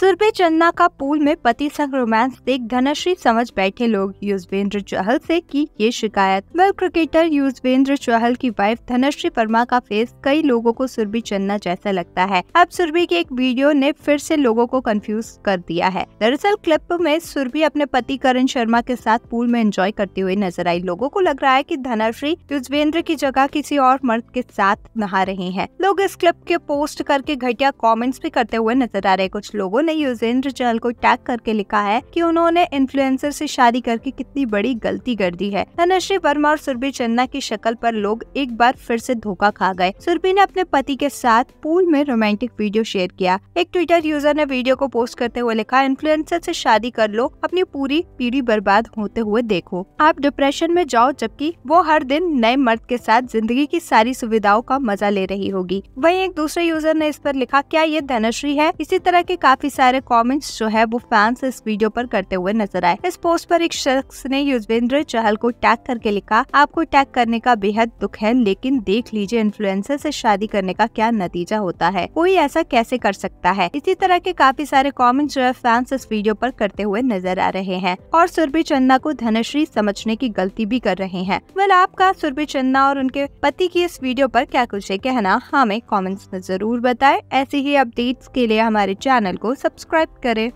सुरभि चन्ना का पूल में पति संग रोमांस देख धनश्री समझ बैठे लोग युजवेंद्र चौहल से की ये शिकायत वेल क्रिकेटर युजवेंद्र चौहल की वाइफ धनश्री वर्मा का फेस कई लोगों को सुरभि चन्ना जैसा लगता है अब सुरभि की एक वीडियो ने फिर से लोगों को कंफ्यूज कर दिया है दरअसल क्लिप में सुरभि अपने पति करण शर्मा के साथ पूल में एंजॉय करते हुए नजर आई लोगो को लग रहा है की धनश्री युजवेंद्र की जगह किसी और मर्द के साथ नहा रहे हैं लोग इस क्लिप के पोस्ट करके घटिया कॉमेंट्स भी करते हुए नजर आ रहे कुछ लोगों उन्होंने युजेंद्र चैनल को टैग करके लिखा है कि उन्होंने इन्फ्लुएंसर से शादी करके कितनी बड़ी गलती कर दी है धनश्री वर्मा और सुरभि चन्ना की शक्ल पर लोग एक बार फिर से धोखा खा गए सुरभि ने अपने पति के साथ पूल में रोमांटिक वीडियो शेयर किया एक ट्विटर यूजर ने वीडियो को पोस्ट करते हुए लिखा इन्फ्लुएंसर से शादी कर लो अपनी पूरी पीढ़ी बर्बाद होते हुए देखो आप डिप्रेशन में जाओ जबकि वो हर दिन नए मर्द के साथ जिंदगी की सारी सुविधाओं का मजा ले रही होगी वही एक दूसरे यूजर ने इस पर लिखा क्या ये धनश्री है इसी तरह के काफी सारे कमेंट्स जो है वो फैंस इस वीडियो पर करते हुए नजर आए इस पोस्ट पर एक शख्स ने युजवेंद्र चहल को टैग करके लिखा आपको टैग करने का बेहद दुख है लेकिन देख लीजिए इन्फ्लुएंसर से शादी करने का क्या नतीजा होता है कोई ऐसा कैसे कर सकता है इसी तरह के काफी सारे कॉमेंट्स जो है फैंस इस वीडियो आरोप करते हुए नजर आ रहे हैं और सुरभि चंदा को धनश्री समझने की गलती भी कर रहे हैं वेल आपका सुरभि चंदा और उनके पति की इस वीडियो आरोप क्या कुछ है कहना हमें कॉमेंट्स में जरूर बताए ऐसी ही अपडेट्स के लिए हमारे चैनल को सब सब्सक्राइब करें